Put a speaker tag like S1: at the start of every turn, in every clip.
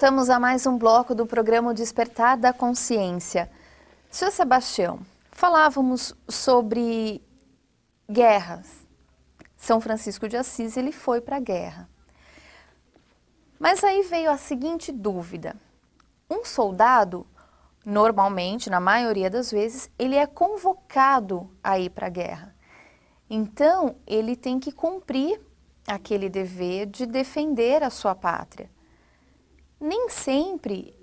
S1: voltamos a mais um bloco do programa Despertar da Consciência. Sr. Sebastião, falávamos sobre guerras. São Francisco de Assis, ele foi para a guerra. Mas aí veio a seguinte dúvida. Um soldado, normalmente, na maioria das vezes, ele é convocado a ir para a guerra. Então, ele tem que cumprir aquele dever de defender a sua pátria nem sempre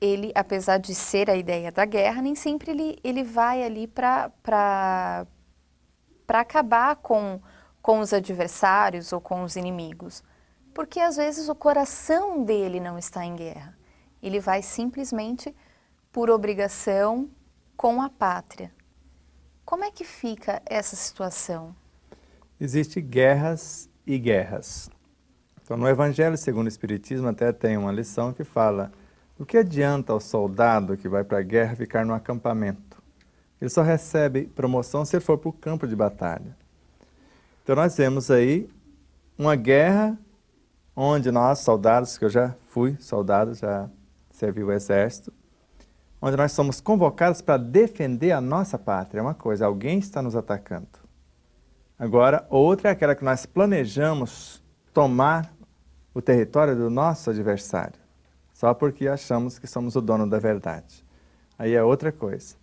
S1: ele, apesar de ser a ideia da guerra, nem sempre ele, ele vai ali para acabar com, com os adversários ou com os inimigos. Porque às vezes o coração dele não está em guerra. Ele vai simplesmente por obrigação com a pátria. Como é que fica essa situação?
S2: Existem guerras e guerras. Então, no Evangelho segundo o Espiritismo, até tem uma lição que fala: o que adianta ao soldado que vai para a guerra ficar no acampamento? Ele só recebe promoção se ele for para o campo de batalha. Então, nós vemos aí uma guerra onde nós, soldados, que eu já fui soldado, já servi o exército, onde nós somos convocados para defender a nossa pátria. É uma coisa, alguém está nos atacando. Agora, outra é aquela que nós planejamos tomar o território do nosso adversário, só porque achamos que somos o dono da verdade. Aí é outra coisa.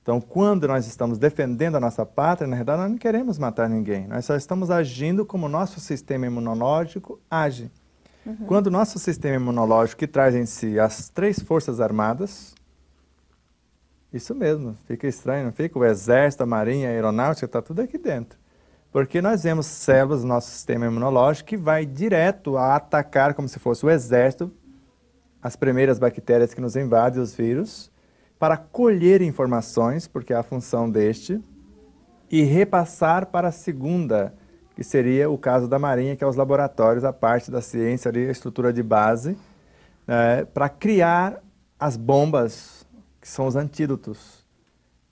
S2: Então, quando nós estamos defendendo a nossa pátria, na verdade, nós não queremos matar ninguém. Nós só estamos agindo como o nosso sistema imunológico age. Uhum. Quando o nosso sistema imunológico, que traz em si as três forças armadas, isso mesmo, fica estranho, não fica? O exército, a marinha, a aeronáutica, está tudo aqui dentro. Porque nós vemos células do nosso sistema imunológico que vai direto a atacar, como se fosse o exército, as primeiras bactérias que nos invadem, os vírus, para colher informações, porque é a função deste, e repassar para a segunda, que seria o caso da Marinha, que é os laboratórios, a parte da ciência ali, a estrutura de base, né, para criar as bombas, que são os antídotos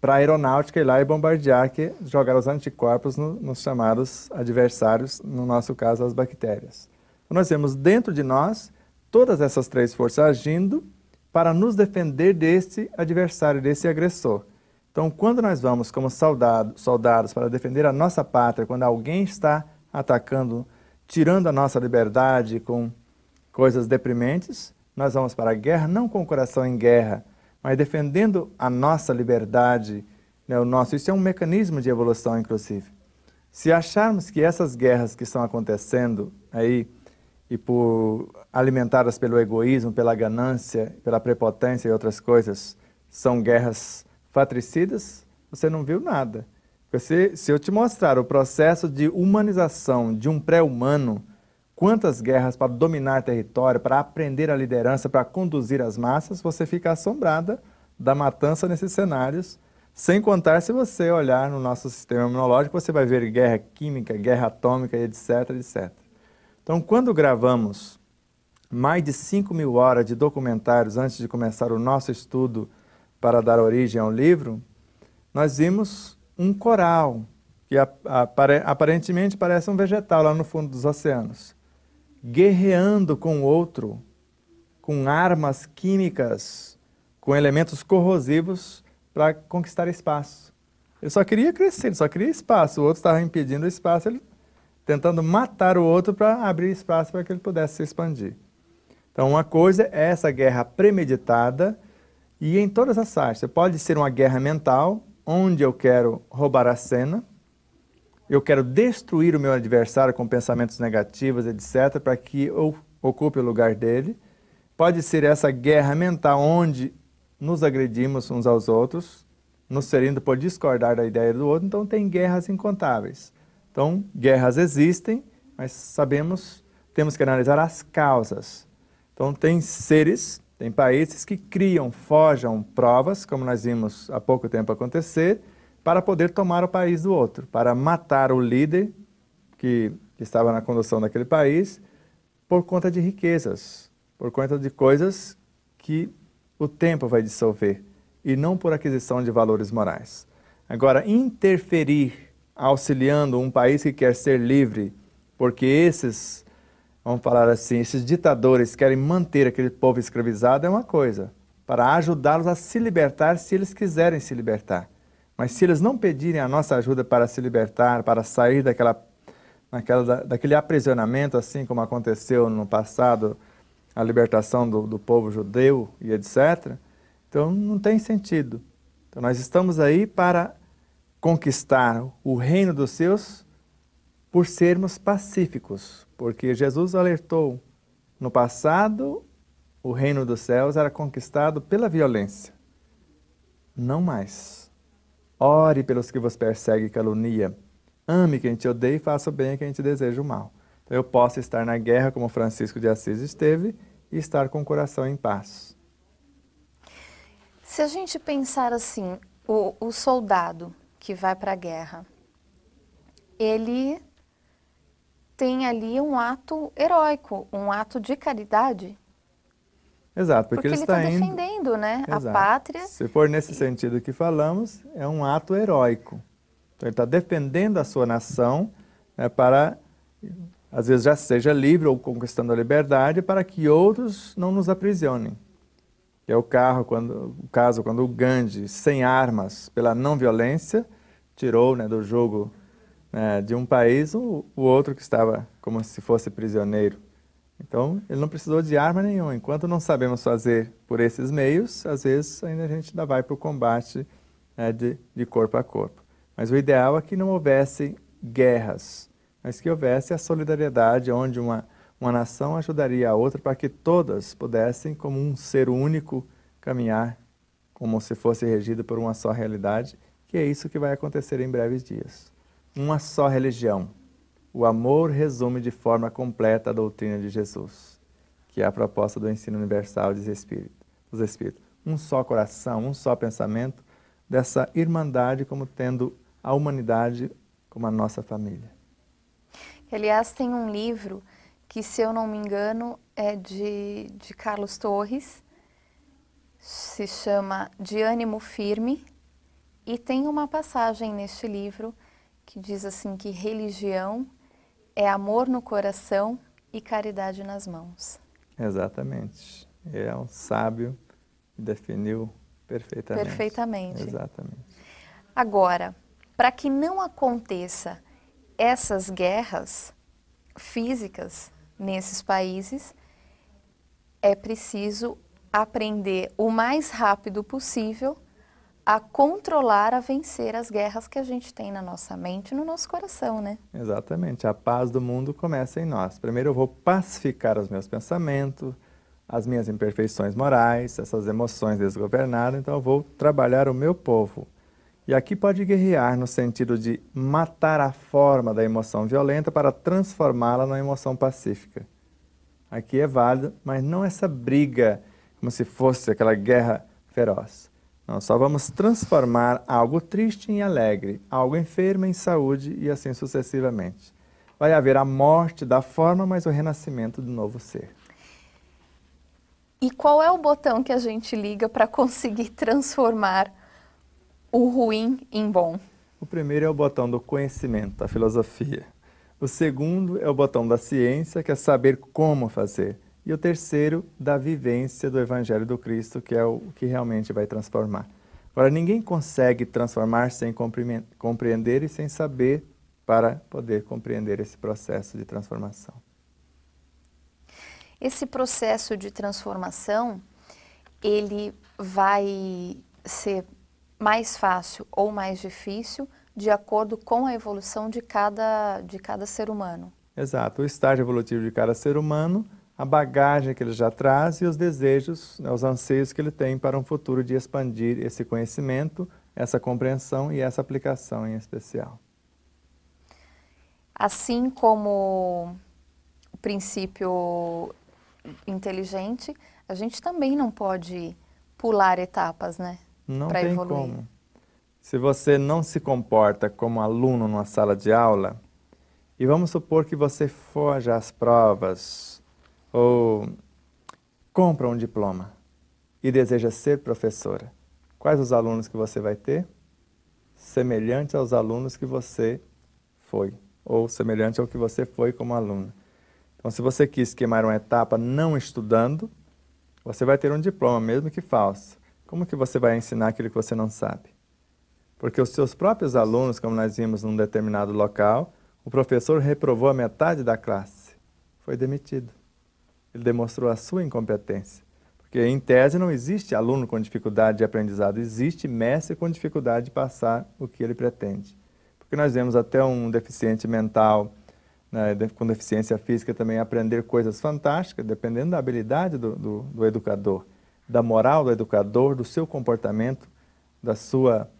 S2: para a aeronáutica ir lá e bombardear, que jogar os anticorpos no, nos chamados adversários, no nosso caso, as bactérias. Então, nós temos dentro de nós todas essas três forças agindo para nos defender desse adversário, desse agressor. Então, quando nós vamos como soldado, soldados para defender a nossa pátria, quando alguém está atacando, tirando a nossa liberdade com coisas deprimentes, nós vamos para a guerra não com o coração em guerra, mas defendendo a nossa liberdade, né, o nosso. Isso é um mecanismo de evolução, inclusive. Se acharmos que essas guerras que estão acontecendo aí, e por alimentadas pelo egoísmo, pela ganância, pela prepotência e outras coisas, são guerras fatricidas, você não viu nada. se, se eu te mostrar o processo de humanização de um pré-humano, quantas guerras para dominar território, para aprender a liderança, para conduzir as massas, você fica assombrada da matança nesses cenários. Sem contar, se você olhar no nosso sistema imunológico, você vai ver guerra química, guerra atômica, etc, etc. Então, quando gravamos mais de 5 mil horas de documentários antes de começar o nosso estudo para dar origem ao livro, nós vimos um coral que aparentemente parece um vegetal lá no fundo dos oceanos guerreando com o outro, com armas químicas, com elementos corrosivos para conquistar espaço. Ele só queria crescer, ele só queria espaço. O outro estava impedindo o espaço, ele tentando matar o outro para abrir espaço para que ele pudesse se expandir. Então, uma coisa é essa guerra premeditada e em todas as áreas. Pode ser uma guerra mental, onde eu quero roubar a cena, eu quero destruir o meu adversário com pensamentos negativos, etc., para que eu ocupe o lugar dele. Pode ser essa guerra mental onde nos agredimos uns aos outros, nos ferindo por discordar da ideia do outro. Então, tem guerras incontáveis. Então, guerras existem, mas sabemos, temos que analisar as causas. Então, tem seres, tem países que criam, forjam provas, como nós vimos há pouco tempo acontecer, para poder tomar o país do outro, para matar o líder que estava na condução daquele país por conta de riquezas, por conta de coisas que o tempo vai dissolver e não por aquisição de valores morais. Agora, interferir auxiliando um país que quer ser livre, porque esses, vamos falar assim, esses ditadores querem manter aquele povo escravizado é uma coisa, para ajudá-los a se libertar se eles quiserem se libertar. Mas se eles não pedirem a nossa ajuda para se libertar, para sair daquela, daquela, daquele aprisionamento, assim como aconteceu no passado, a libertação do, do povo judeu e etc., então não tem sentido. Então nós estamos aí para conquistar o reino dos seus por sermos pacíficos, porque Jesus alertou no passado o reino dos céus era conquistado pela violência. Não mais. Ore pelos que vos persegue e calunia. Ame quem te odeia e faça o bem a quem te deseja o mal. Então eu posso estar na guerra como Francisco de Assis esteve e estar com o coração em paz.
S1: Se a gente pensar assim, o, o soldado que vai para a guerra, ele tem ali um ato heróico, um ato de caridade,
S2: Exato, porque, porque ele está ele tá, tá
S1: defendendo né, Exato. a pátria. Se
S2: for nesse e... sentido que falamos, é um ato heróico. Então ele está defendendo a sua nação né, para, às vezes já seja livre ou conquistando a liberdade, para que outros não nos aprisionem. é o, carro quando, o caso quando o Gandhi, sem armas, pela não violência, tirou né, do jogo né, de um país o, o outro que estava como se fosse prisioneiro. Então, ele não precisou de arma nenhuma. Enquanto não sabemos fazer por esses meios, às vezes ainda a gente ainda vai para o combate né, de, de corpo a corpo. Mas o ideal é que não houvesse guerras, mas que houvesse a solidariedade, onde uma, uma nação ajudaria a outra para que todas pudessem, como um ser único, caminhar como se fosse regido por uma só realidade, que é isso que vai acontecer em breves dias. Uma só religião, o amor resume de forma completa a doutrina de Jesus, que é a proposta do ensino universal dos Espíritos. Dos espíritos. Um só coração, um só pensamento dessa irmandade como tendo a humanidade como a nossa família.
S1: Aliás, tem um livro que, se eu não me engano, é de, de Carlos Torres, se chama De Ânimo Firme, e tem uma passagem neste livro que diz assim que religião é amor no coração e caridade nas mãos.
S2: Exatamente. É um sábio que definiu perfeitamente. Perfeitamente. Exatamente.
S1: Agora, para que não aconteça essas guerras físicas nesses países, é preciso aprender o mais rápido possível a controlar, a vencer as guerras que a gente tem na nossa mente e no nosso coração, né?
S2: Exatamente. A paz do mundo começa em nós. Primeiro eu vou pacificar os meus pensamentos, as minhas imperfeições morais, essas emoções desgovernadas, então eu vou trabalhar o meu povo. E aqui pode guerrear no sentido de matar a forma da emoção violenta para transformá-la numa emoção pacífica. Aqui é válido, mas não essa briga como se fosse aquela guerra feroz nós só vamos transformar algo triste em alegre, algo enfermo em saúde e assim sucessivamente. Vai haver a morte da forma, mas o renascimento do novo ser.
S1: E qual é o botão que a gente liga para conseguir transformar o ruim em bom?
S2: O primeiro é o botão do conhecimento, a filosofia. O segundo é o botão da ciência, que é saber como fazer e o terceiro da vivência do Evangelho do Cristo, que é o que realmente vai transformar. Agora, ninguém consegue transformar sem compreender e sem saber para poder compreender esse processo de transformação.
S1: Esse processo de transformação, ele vai ser mais fácil ou mais difícil de acordo com a evolução de cada, de cada ser humano.
S2: Exato. O estágio evolutivo de cada ser humano a bagagem que ele já traz e os desejos, né, os anseios que ele tem para um futuro de expandir esse conhecimento, essa compreensão e essa aplicação em especial.
S1: Assim como o princípio inteligente, a gente também não pode pular etapas, né? Não tem evoluir.
S2: como. Se você não se comporta como aluno numa sala de aula, e vamos supor que você foja às provas, ou compra um diploma e deseja ser professora, quais os alunos que você vai ter? Semelhante aos alunos que você foi, ou semelhante ao que você foi como aluno. Então, se você quis queimar uma etapa não estudando, você vai ter um diploma, mesmo que falso. Como que você vai ensinar aquilo que você não sabe? Porque os seus próprios alunos, como nós vimos num determinado local, o professor reprovou a metade da classe. Foi demitido ele demonstrou a sua incompetência. Porque, em tese, não existe aluno com dificuldade de aprendizado, existe mestre com dificuldade de passar o que ele pretende. Porque nós vemos até um deficiente mental, né, com deficiência física também, aprender coisas fantásticas, dependendo da habilidade do, do, do educador, da moral do educador, do seu comportamento, da sua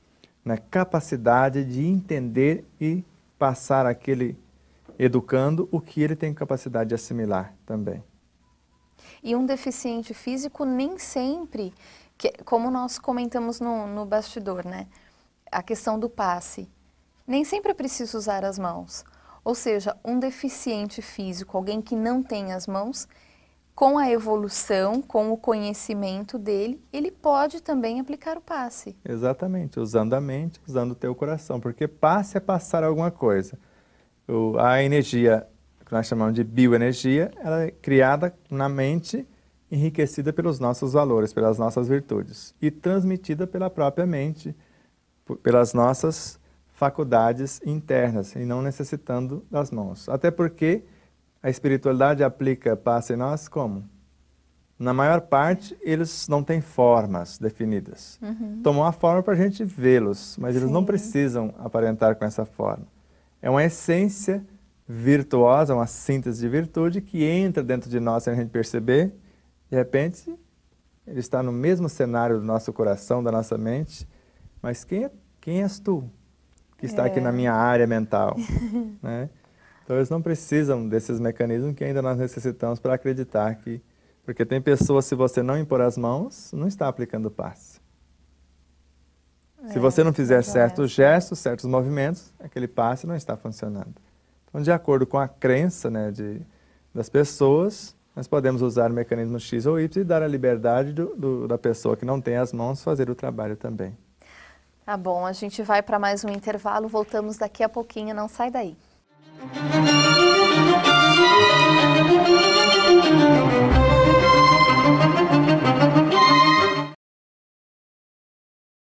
S2: né, capacidade de entender e passar aquele educando o que ele tem capacidade de assimilar também.
S1: E um deficiente físico nem sempre, que, como nós comentamos no, no bastidor, né? A questão do passe. Nem sempre é preciso usar as mãos. Ou seja, um deficiente físico, alguém que não tem as mãos, com a evolução, com o conhecimento dele, ele pode também aplicar o passe.
S2: Exatamente, usando a mente, usando o teu coração, porque passe é passar alguma coisa. O, a energia que nós chamamos de bioenergia, ela é criada na mente, enriquecida pelos nossos valores, pelas nossas virtudes e transmitida pela própria mente, pelas nossas faculdades internas e não necessitando das mãos. Até porque a espiritualidade aplica passa em nós como? Na maior parte, eles não têm formas definidas. Uhum. Tomam a forma para a gente vê-los, mas Sim. eles não precisam aparentar com essa forma. É uma essência virtuosa, uma síntese de virtude que entra dentro de nós sem a gente perceber. De repente, ele está no mesmo cenário do nosso coração, da nossa mente. Mas quem, é, quem és tu que está é. aqui na é. minha área mental? né? Então, eles não precisam desses mecanismos que ainda nós necessitamos para acreditar que. Porque tem pessoas, se você não impor as mãos, não está aplicando passe. É, se você não fizer certos gestos, certos movimentos, aquele passe não está funcionando. Então, de acordo com a crença né, de, das pessoas, nós podemos usar o mecanismo X ou Y e dar a liberdade do, do, da pessoa que não tem as mãos fazer o trabalho também.
S1: Tá bom, a gente vai para mais um intervalo, voltamos daqui a pouquinho, não sai daí. Música